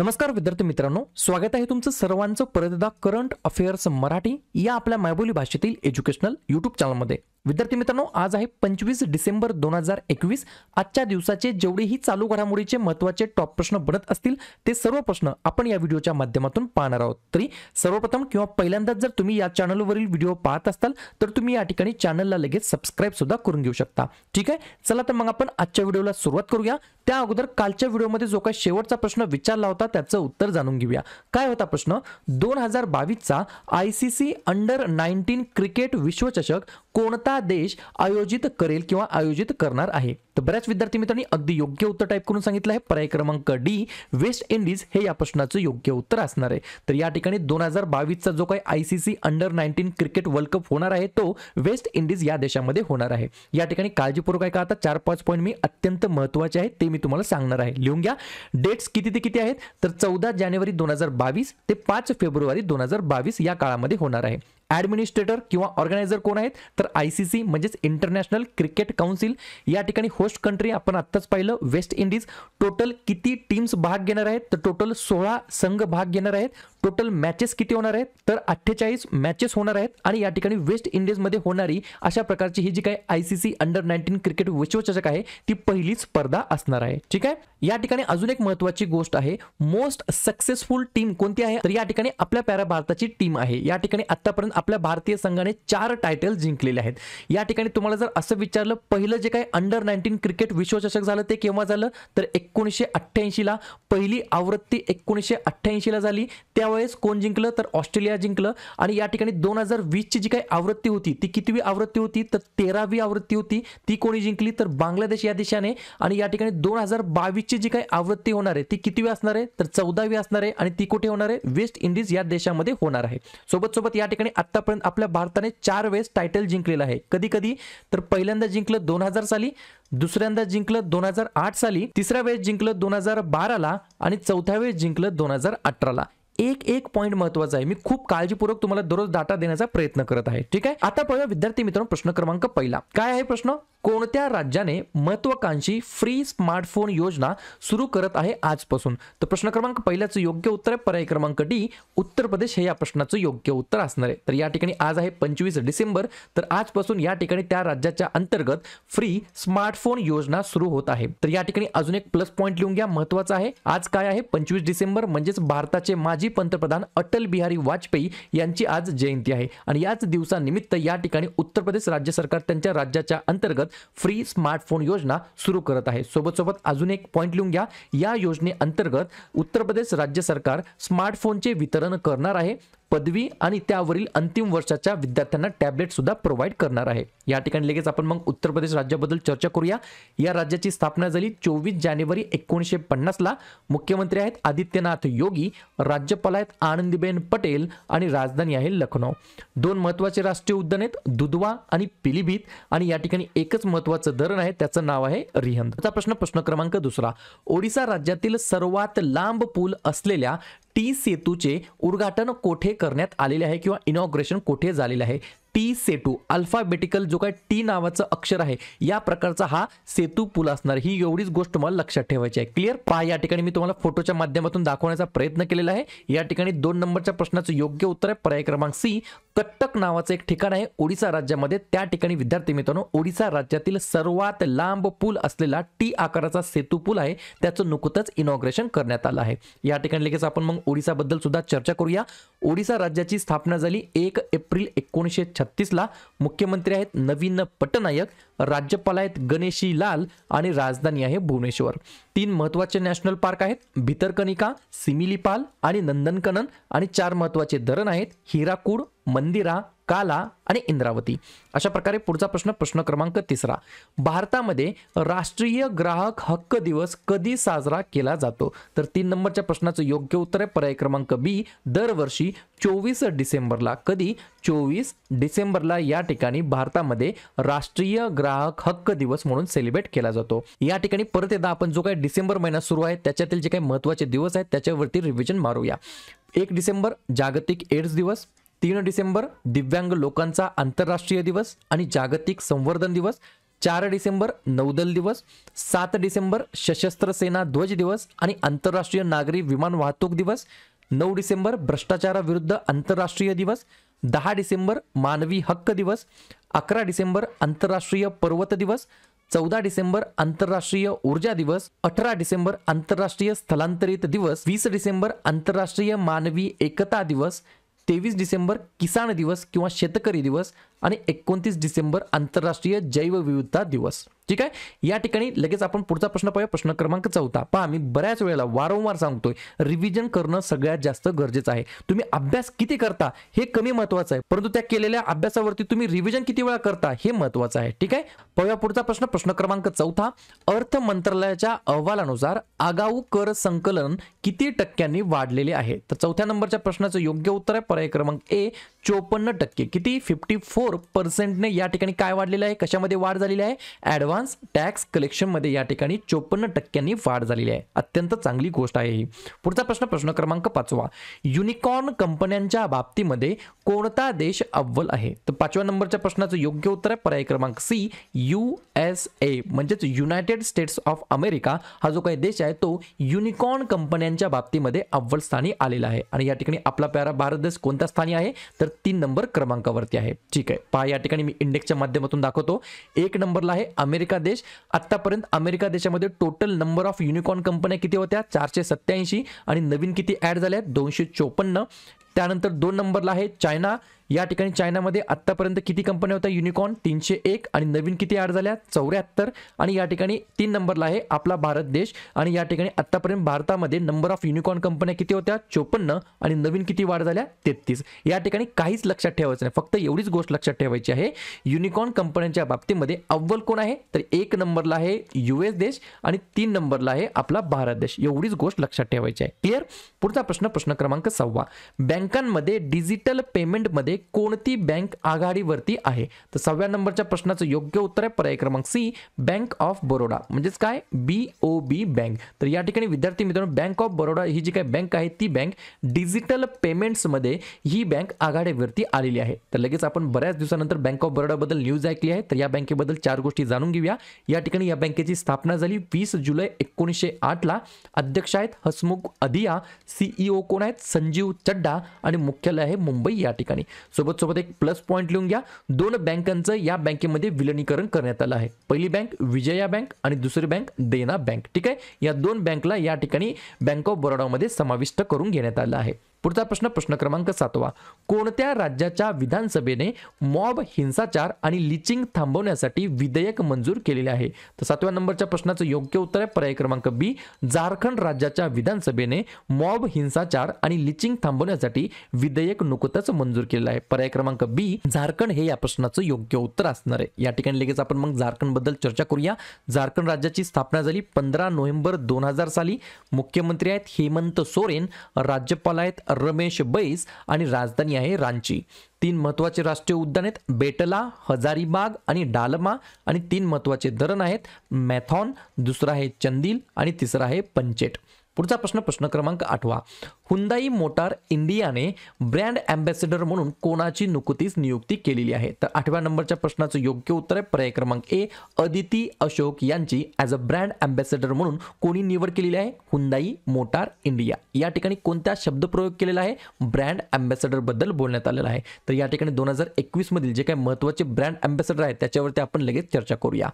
नमस्कार विद्यार्थी मित्रांनो स्वागत आहे तुमचं सर्वांचं परत एकदा करंट अफेअर्स मराठी या आपल्या मायबोली भाषेतील एज्युकेशनल युट्यूब चॅनलमध्ये विद्यार्थी मित्रांनो आज आहे पंचवीस डिसेंबर दोन हजार एकवीस आजच्या दिवसाचे जेवढेही चालू घडामोडीचे महत्त्वाचे टॉप प्रश्न बनत असतील ते सर्व प्रश्न आपण या व्हिडिओच्या माध्यमातून पाहणार आहोत तरी सर्वप्रथम किंवा पहिल्यांदाच जर तुम्ही या चॅनलवरील व्हिडिओ पाहत असाल तर तुम्ही या ठिकाणी चॅनलला लगेच सबस्क्राईब सुद्धा करून घेऊ शकता ठीक आहे चला तर मग आपण आजच्या व्हिडिओला सुरुवात करूया त्या अगोदर कालच्या व्हिडिओमध्ये जो काही शेवटचा प्रश्न विचारला होता त्याचं उत्तर जाणून घेऊया काय होता प्रश्न दोन हजार बावीसचा I C under nineteen cricket विश्वचषक कोणता देश आयोजित करेल किंवा आयोजित करणार आहे तर बऱ्याच विद्यार्थी मित्रांनी अगदी योग्य उत्तर टाईप करून सांगितलं आहे पर्याय क्रमांक डी वेस्ट इंडिज हे या प्रश्नाचं योग्य उत्तर असणार आहे तर या ठिकाणी दोन हजार बावीसचा जो काही I C C under nineteen cricket world cup होणार आहे तो वेस्ट इंडिज या देशामध्ये होणार आहे या ठिकाणी काळजीपूर्वक आहे का आता चार पाच पॉईंट मी अत्यंत महत्त्वाचे आहेत ते मी तुम्हाला सांगणार आहे लिहून घ्या डेट्स किती ते किती आहेत तर चौदा जानेवारी दोन हजार बावीस ते पाच फेब्रुवारी दोन हजार बावीस या काळामध्ये होणार आहे ॲडमिनिस्ट्रेटर किंवा ऑर्गनायझर कोण आहेत तर आय सी सी म्हणजेच इंटरनॅशनल क्रिकेट काउन्सिल या ठिकाणी होस्ट कंट्री आपण आत्ताच पाहिलं वेस्ट इंडिज टोटल किती टीम्स भाग घेणार आहेत तर टोटल सोळा संघ भाग घेणार आहेत टोटल मॅचेस किती होणार आहेत तर अठ्ठेचाळीस मॅचेस होणार आहेत आणि या ठिकाणी वेस्ट इंडिजमध्ये होणारी अशा प्रकारची ही जी काय I C C under nineteen cricket विश्वचषक आहे ती पहिली स्पर्धा असणार आहे ठीक आहे या ठिकाणी अजून एक महत्वाची गोष्ट आहे मोस्ट सक्सेसफुल टीम कोणती आहे तर या ठिकाणी आपल्या पॅरा भारताची टीम आहे या ठिकाणी आतापर्यंत आपल्या भारतीय संघाने चार टायटल जिंकलेले आहेत या ठिकाणी तुम्हाला जर असं विचारलं पहिलं जे काही अंडर नाईन्टीन क्रिकेट विश्वचषक झालं ते केव्हा झालं तर एकोणीसशे अठ्ठ्याऐंशीला पहिली आवृत्ती एकोणीसशे अठ्ठ्याऐंशीला झाली त्यावेळेस कोण जिंकलं तर ऑस्ट्रेलिया जिंकलं आणि या ठिकाणी दोन हजार वीसची जी काही आवृत्ती होती ती कितवी आवृत्ती होती तर तेरावी आवृत्ती होती ती कोणी जिंकली तर बांगलादेश या देशाने आणि या ठिकाणी दोन हजार बावीसची जी काही आवृत्ती होणार आहे ती कितवी असणार आहे तर चौदावी असणार आहे आणि ती कुठे होणार आहे वेस्ट इंडिज या देशामध्ये होणार आहे सोबत सोबत या ठिकाणी आतापर्यंत आपल्या भारताने चार वेळेस टायटल जिंकलेलं आहे कधी कधी तर पहिल्यांदा जिंकलं दोन हजार साली दुसऱ्यांदा जिंकलं दोन हजार आठ साली तिसऱ्या वेळेस जिंकलं दोन हजार बाराला आणि चौथ्या वेळेस जिंकलं दोन हजार अठराला एक एक पॉईंट महत्वाचा आहे मी खूप काळजीपूर्वक तुम्हाला दररोज डाटा देण्याचा प्रयत्न करत आहे ठीक आहे आता पाहूया विद्यार्थी मित्रांनो प्रश्न क्रमांक पहिला काय आहे प्रश्न कोणत्या राज्याने महत्वाकांक्षी फ्री स्मार्टफोन योजना सुरू करत आहे आजपासून तर प्रश्न क्रमांक पहिल्याचं योग्य उत्तर आहे पर्याय क्रमांक डी उत्तर प्रदेश हे या प्रश्नाचं योग्य उत्तर असणार आहे तर या ठिकाणी आज आहे पंचवीस डिसेंबर तर आजपासून या ठिकाणी त्या राज्याच्या अंतर्गत फ्री स्मार्टफोन योजना सुरू होत आहे तर या ठिकाणी अजून एक प्लस पॉईंट लिहून घ्या महत्वाचा आहे आज काय आहे पंचवीस डिसेंबर म्हणजेच भारताचे माजी पंतप्रधान अटल बिहारी वाजपेयी यांची आज जयंती आहे आणि याच दिवसानिमित्त या ठिकाणी उत्तर प्रदेश राज्य सरकार त्यांच्या राज्याच्या अंतर्गत फ्री स्मार्टफोन योजना सुरू करत आहे सोबत सोबत अजून एक पॉईंट लिहून घ्या या योजनेअंतर्गत उत्तर प्रदेश राज्य सरकार स्मार्टफोनचे वितरण करणार आहे पदवी आणि त्यावरील अंतिम वर्षाच्या विद्यार्थ्यांना टॅबलेट सुद्धा प्रोव्हाइड करणार आहे या ठिकाणी लगेच आपण मग उत्तर प्रदेश राज्याबद्दल चर्चा करूया या राज्याची स्थापना झाली चोवीस जानेवारी एकोणीसशे पन्नासला मुख्यमंत्री आहेत आदित्यनाथ योगी राज्यपाल आहेत आनंदीबेन पटेल आणि राजधानी आहे लखनौ दोन महत्त्वाचे राष्ट्रीय उद्यान आहेत दुधवा आणि पिलीभीत आणि या ठिकाणी एकच महत्वाचं धरण आहे त्याचं नाव आहे रिहंद प्रश्न प्रश्न क्रमांक दुसरा ओडिसा राज्यातील सर्वात लांब पूल असलेल्या टी सेतूचे उद्घाटन कोठे करण्यात आलेले आहे किंवा इनॉग्रेशन कोठे झालेले आहे टी सेतू अल्फाबेटिकल जो काय टी नावाचं अक्षर आहे या प्रकारचा हा सेतू पूल असणार ही एवढीच गोष्ट मला लक्षात ठेवायची आहे क्लिअर पहा या ठिकाणी मी तुम्हाला फोटोच्या माध्यमातून दाखवण्याचा प्रयत्न केलेला आहे या ठिकाणी दोन नंबरच्या प्रश्नाचं योग्य उत्तर आहे पर्याय क्रमांक सी कट्टक नावाचं एक ठिकाण आहे ओडिसा राज्यामध्ये त्या ठिकाणी विद्यार्थी मित्रांनो ओडिसा राज्यातील सर्वात लांब पूल असलेला टी आकाराचा सेतू पूल आहे त्याचं नुकतंच इनॉग्रेशन करण्यात आलं आहे या ठिकाणी लगेच आपण मग ओडिसाबद्दल सुद्धा चर्चा करूया ओडिसा राज्याची स्थापना झाली एक एप्रिल एकोणीसशे छत्तीसला मुख्यमंत्री आहेत नवीन पटनायक राज्यपाल आहेत गणेशी लाल आणि राजधानी आहे भुवनेश्वर तीन महत्त्वाचे नॅशनल पार्क आहेत भितरकनिका सिमिलीपाल आणि नंदनकनन आणि चार महत्त्वाचे धरण आहेत हिराकूड मंदिरा काला आणि इंद्रावती अशा प्रकारे पुढचा प्रश्न प्रश्न क्रमांक तिसरा भारतामध्ये राष्ट्रीय ग्राहक हक्क दिवस कधी साजरा केला जातो तर तीन नंबरच्या प्रश्नाचं योग्य उत्तर आहे पर्याय क्रमांक बी दरवर्षी चोवीस डिसेंबरला कधी चोवीस डिसेंबरला या ठिकाणी भारतामध्ये राष्ट्रीय ग्राहक हक्क दिवस म्हणून सेलिब्रेट केला जातो या ठिकाणी परत एकदा आपण जो काही डिसेंबर महिना सुरू आहे त्याच्यातील जे काही महत्त्वाचे दिवस आहेत त्याच्यावरती रिव्हिजन मारूया एक डिसेंबर जागतिक एड्स दिवस तीन डिसेंबर दिव्यांग लोकांचा आंतरराष्ट्रीय दिवस आणि जागतिक संवर्धन दिवस चार डिसेंबर नौदल दिवस सात डिसेंबर सशस्त्र सेना ध्वज दिवस आणि आंतरराष्ट्रीय नागरी विमान वाहतूक दिवस नऊ डिसेंबर भ्रष्टाचाराविरुद्ध आंतरराष्ट्रीय दिवस दहा डिसेंबर मानवी हक्क दिवस अकरा डिसेंबर आंतरराष्ट्रीय पर्वत दिवस चौदा डिसेंबर आंतरराष्ट्रीय ऊर्जा दिवस अठरा डिसेंबर आंतरराष्ट्रीय स्थलांतरित दिवस वीस डिसेंबर आंतरराष्ट्रीय मानवी एकता दिवस तेवीस डिसेंबर किसान दिवस किंवा शेतकरी दिवस आणि एकोणतीस डिसेंबर आंतरराष्ट्रीय जैवविविधता दिवस ठीक आहे या ठिकाणी लगेच आपण पुढचा प्रश्न पाहूया प्रश्न क्रमांक चौथा पहा मी बऱ्याच वेळेला वारंवार सांगतोय रिव्हिजन करणं सगळ्यात जास्त गरजेचं आहे तुम्ही अभ्यास किती करता हे कमी महत्वाचं आहे परंतु त्या केलेल्या अभ्यासावरती तुम्ही रिव्हिजन किती वेळा करता हे महत्वाचं आहे ठीक आहे पाहूया पुढचा प्रश्न प्रश्न क्रमांक चौथा अर्थ मंत्रालयाच्या अहवालानुसार आगाऊ कर संकलन किती टक्क्यांनी वाढलेले आहे तर चौथ्या नंबरच्या प्रश्नाचं योग्य उत्तर आहे पर्याय क्रमांक ए चोपन्न टक्के किती फिफ्टी फोर फोर पर्सेंटने या ठिकाणी काय वाढलेलं आहे कशामध्ये वाढ झालेली आहे ॲडव्हान्स टॅक्स कलेक्शनमध्ये या ठिकाणी चोपन्न टक्क्यांनी वाढ झालेली आहे अत्यंत चांगली गोष्ट आहे ही पुढचा प्रश्न प्रश्न क्रमांक पाचवा युनिकॉर्न कंपन्यांच्या बाबतीमध्ये कोणता देश अव्वल आहे तर पाचव्या नंबरच्या प्रश्नाचं योग्य उत्तर आहे पर्याय क्रमांक सी यू एस ए म्हणजेच युनायटेड स्टेट्स ऑफ अमेरिका हा जो काही देश आहे तो युनिकॉर्न कंपन्यांच्या बाबतीमध्ये अव्वल स्थानी आलेला आहे आणि या ठिकाणी आपला प्यारा भारत देश कोणत्या स्थानी आहे तर तीन नंबर क्रमांकावरती आहे ठीक आहे पहा या ठिकाणी मी इंडेक्सच्या माध्यमातून दाखवतो एक नंबरला आहे अमेरिका देश आत्तापर्यंत अमेरिका देशामध्ये टोटल नंबर ऑफ युनिकॉर्न कंपन्या किती होत्या चारशे आणि नवीन किती ॲड झाल्या दोनशे त्यानंतर दोन नंबरला आहे चायना या ठिकाणी चायनामध्ये आत्तापर्यंत किती कंपन्या होत्या युनिकॉर्न तीनशे एक आणि नवीन किती ॲड झाल्या चौऱ्याहत्तर आणि या ठिकाणी तीन नंबरला आहे आपला भारत देश आणि या ठिकाणी आत्तापर्यंत भारतामध्ये नंबर ऑफ युनिकॉर्न कंपन्या किती होत्या चोपन्न आणि नवीन किती वाढ झाल्या तेहतीस या ठिकाणी काहीच लक्षात ठेवायचं नाही फक्त एवढीच गोष्ट लक्षात ठेवायची आहे युनिकॉर्न कंपन्यांच्या बाबतीमध्ये अव्वल कोण आहे तर एक नंबरला आहे यू देश आणि तीन नंबरला आहे आपला भारत देश एवढीच गोष्ट लक्षात ठेवायची आहे क्लिअर पुढचा प्रश्न प्रश्न क्रमांक सव्वा बँक बँकांमध्ये डिजिटल पेमेंटमध्ये कोणती बँक आघाडीवरती आहे तर सहाव्या नंबरच्या प्रश्नाचं योग्य उत्तर आहे पर्याय क्रमांक सी बँक ऑफ बरोडा म्हणजेच काय बी ओ बी बँक तर या ठिकाणी विद्यार्थी मित्रांनो बँक ऑफ बरोडा ही जी काय बँक आहे ती बँक डिजिटल पेमेंट्समध्ये ही बँक आघाडीवरती आलेली आहे तर लगेच आपण बऱ्याच दिवसानंतर बँक ऑफ बरोडाबद्दल न्यूज ऐकली आहे तर या बँकेबद्दल चार गोष्टी जाणून घेऊया या ठिकाणी या बँकेची स्थापना झाली वीस जुलै एकोणीसशे आठला अध्यक्ष आहेत हसमुख अधिया सीईओ कोण आहेत संजीव चड्डा आणि मुख्यालय आहे मुंबई या ठिकाणी सोबत सोबत एक प्लस पॉईंट लिहून घ्या दोन बँकांचं या बँकेमध्ये विलनीकरण करण्यात आलं आहे पहिली बँक विजया बँक आणि दुसरी बँक देना बँक ठीक आहे या दोन बँकला या ठिकाणी बँक ऑफ बरोडामध्ये समाविष्ट करून घेण्यात आलं आहे पुढचा प्रश्न प्रश्न क्रमांक सातवा कोणत्या राज्याच्या विधानसभेने मॉब हिंसाचार आणि लिचिंग थांबवण्यासाठी विधेयक मंजूर केलेले आहे तर सातव्या नंबरच्या प्रश्नाचं योग्य उत्तर आहे पर्याय क्रमांक बी झारखंड राज्याच्या विधानसभेने मॉब हिंसाचार आणि लिचिंग थांबवण्यासाठी विधेयक नुकतंच मंजूर केलेलं आहे पर्याय क्रमांक बी झारखंड हे या प्रश्नाचं योग्य उत्तर असणार आहे या ठिकाणी लगेच आपण मग झारखंडबद्दल चर्चा करूया झारखंड राज्याची स्थापना झाली पंधरा नोव्हेंबर दोन हजार साली मुख्यमंत्री आहेत हेमंत सोरेन राज्यपाल आहेत रमेश बैस आणि राजधानी आहे रांची तीन महत्त्वाचे राष्ट्रीय उद्यान आहेत बेटला हजारीबाग आणि डालमा आणि तीन महत्त्वाचे धरण आहेत मॅथॉन दुसरं आहे चंदील आणि तिसरं आहे पंचेट पुढचा प्रश्न प्रश्न क्रमांक आठवा हुंदाई मोटार इंडियाने ब्रँड अँबॅसेडर म्हणून कोणाची नुकतीच नियुक्ती केलेली आहे तर आठव्या नंबरच्या प्रश्नाचं योग्य उत्तर आहे पर्याय क्रमांक ए अदिती अशोक यांची ॲज अ ब्रँड अँबॅसेडर म्हणून कोणी निवड केलेली आहे हुंदाई मोटार इंडिया या ठिकाणी शब्द प्रयोग केलेला आहे ब्रँड अँबॅसेडरबद्दल बोलण्यात आलेला आहे तर या ठिकाणी दोन हजार एकवीसमधील जे काही महत्त्वाचे ब्रँड अँबॅसेडर आहेत त्याच्यावरती आपण लगेच चर्चा करूया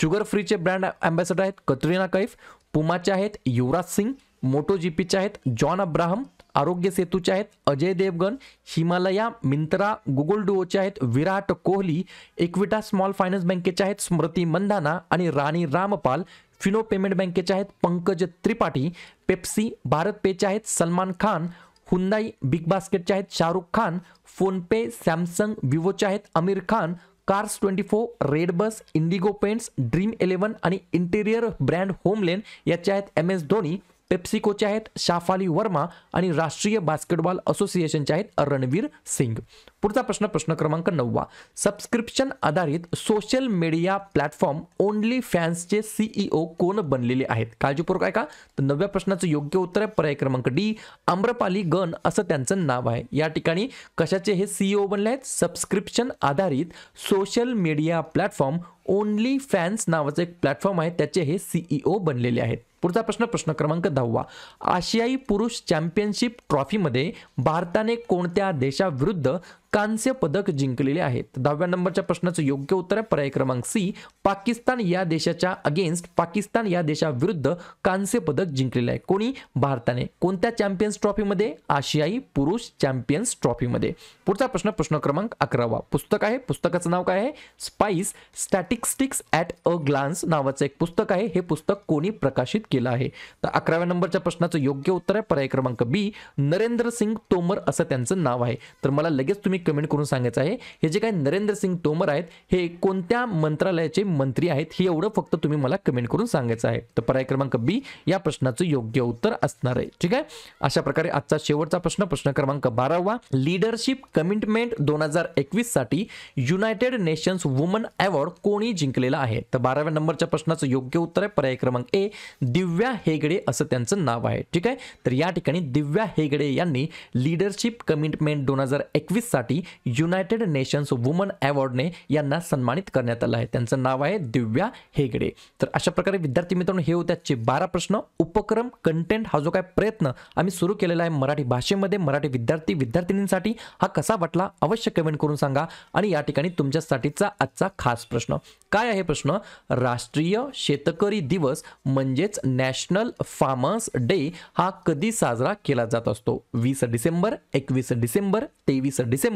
शुगर फ्रीचे ब्रँड अँबॅसेडर आहेत कतरिना कैफ पुमाचे आहेत युवराज सिंग मोटो जीपीचे आहेत जॉन अब्राहम आरोग्य सेतूचे आहेत अजय देवगन हिमालया मिंत्रा गुगल डुओचे आहेत Virat Kohli Equitas small finance बँकेचे आहेत स्मृती मंधाना आणि राणी रामपाल फिनो पेमेंट बँकेचे आहेत पंकज त्रिपाठी पेप्सी भारत पेचे आहेत सलमान खान हुंदाई बिग बास्केटचे आहेत शाहरुख खान फोनपे सॅमसंग विवोचे आहेत Aamir Khan cars twenty four red bus Indigo paints dream eleven आणि इंटेरियर ब्रँड होमलेन याचे आहेत एम एस धोनी पेप्सिकोचे आहेत शाफाली वर्मा आणि राष्ट्रीय बास्केटबॉल असोसिएशनचे आहेत रणवीर सिंग पुढचा प्रश्न प्रश्न क्रमांक नववा सबस्क्रिप्शन आधारित सोशल मीडिया प्लॅटफॉर्म ओनली फॅन्सचे सीईओ कोण बनलेले आहेत काळजीपूर्वक आहे का तर नव्या प्रश्नाचं योग्य उत्तर आहे पर्याय क्रमांक डी आम्रपाली गण असं त्यांचं नाव आहे या ठिकाणी कशाचे हे सीईओ e बनले आहेत सबस्क्रिप्शन आधारित social media platform only fans नावाचं एक प्लॅटफॉर्म आहे त्याचे हे सीईओ e बनलेले आहेत पुढचा प्रश्न प्रश्न क्रमांक दहावा आशियाई पुरुष चॅम्पियनशिप ट्रॉफीमध्ये भारताने कोणत्या देशाविरुद्ध कांस्य पदक जिंकलेले आहेत दहाव्या नंबरच्या प्रश्नाचं योग्य उत्तर आहे पर्याय क्रमांक सी पाकिस्तान या देशाच्या अगेन्स्ट पाकिस्तान या देशाविरुद्ध कांस्य पदक जिंकलेलं आहे कोणी भारताने कोणत्या चॅम्पियन्स ट्रॉफीमध्ये आशियाई पुरुष चॅम्पियन्स ट्रॉफीमध्ये पुढचा प्रश्न प्रश्न क्रमांक अकरावा पुस्तक आहे पुस्तकाचं नाव काय आहे spice statistics at a glance नावाचं एक पुस्तक आहे हे पुस्तक कोणी प्रकाशित केलं आहे तर अकराव्या नंबरच्या प्रश्नाचं योग्य उत्तर आहे पर्याय क्रमांक बी नरेंद्र सिंग तोमर असं त्यांचं नाव आहे तर मला लगेच तुम्ही कमेंट करून सांगायचं आहे हे जे काही नरेंद्र सिंग तोमर आहेत हे कोणत्या मंत्रालयाचे मंत्री आहेत हे एवढं फक्त तुम्ही मला कमेंट करून सांगायचं आहे तर पर्याय क्रमांक बी या प्रश्नाचं योग्य उत्तर असणार आहे ठीक आहे अशा प्रकारे आजचा शेवटचा प्रश्न प्रश्न क्रमांक बारावा लीडरशिप कमिटमेंट दोन हजार एकवीस साठी युनायटेड नेशन्स वुमन अवॉर्ड कोणी जिंकलेला आहे तर बाराव्या नंबरच्या प्रश्नाचं योग्य उत्तर आहे पर्याय क्रमांक ए दिव्या हेगडे असं त्यांचं नाव आहे ठीक आहे तर या ठिकाणी दिव्या हेगडे यांनी लीडरशिप कमिटमेंट दोन हजार एकवीस साठी युनायटेड नेशन्स वुमन अवॉर्डने यांना सन्मानित करण्यात आलं आहे त्यांचं नाव आहे दिव्या हेगडे तर अशा प्रकारे विद्यार्थी मित्रांनो हे होत्याचे बारा प्रश्न उपक्रम कंटेंट हा जो काय प्रयत्न आम्ही सुरू केलेला आहे मराठी भाषेमध्ये मराठी विद्यार्थी विद्यार्थिनींसाठी हा कसा वाटला अवश्य कमेंट करून सांगा आणि या ठिकाणी तुमच्यासाठीचा आजचा खास प्रश्न काय आहे प्रश्न राष्ट्रीय शेतकरी दिवस म्हणजेच नॅशनल फार्मर्स डे हा कधी साजरा केला जात असतो वीस डिसेंबर एकवीस डिसेंबर तेवीस डिसेंबर